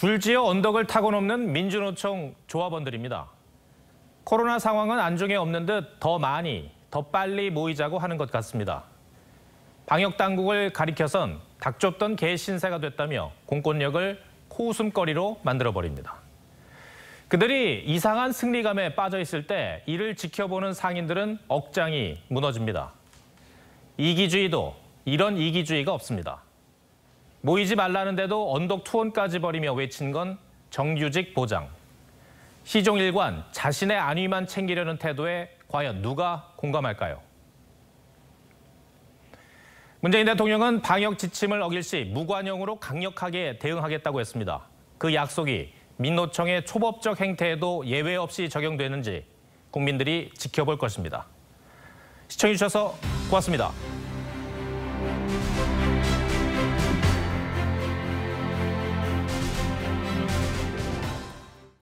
줄지어 언덕을 타고 넘는 민주노총 조합원들입니다. 코로나 상황은 안중에 없는 듯 더 많이, 더 빨리 모이자고 하는 것 같습니다. 방역당국을 가리켜선 닭 좁던 개 신세가 됐다며 공권력을 코웃음거리로 만들어버립니다. 그들이 이상한 승리감에 빠져 있을 때 이를 지켜보는 상인들은 억장이 무너집니다. 이기주의도 이런 이기주의가 없습니다. 모이지 말라는데도 언덕 투혼까지 벌이며 외친 건 정규직 보장. 시종 일관 자신의 안위만 챙기려는 태도에 과연 누가 공감할까요? 문재인 대통령은 방역 지침을 어길 시 무관용으로 강력하게 대응하겠다고 했습니다. 그 약속이 민노총의 초법적 행태에도 예외 없이 적용되는지 국민들이 지켜볼 것입니다. 시청해주셔서 고맙습니다.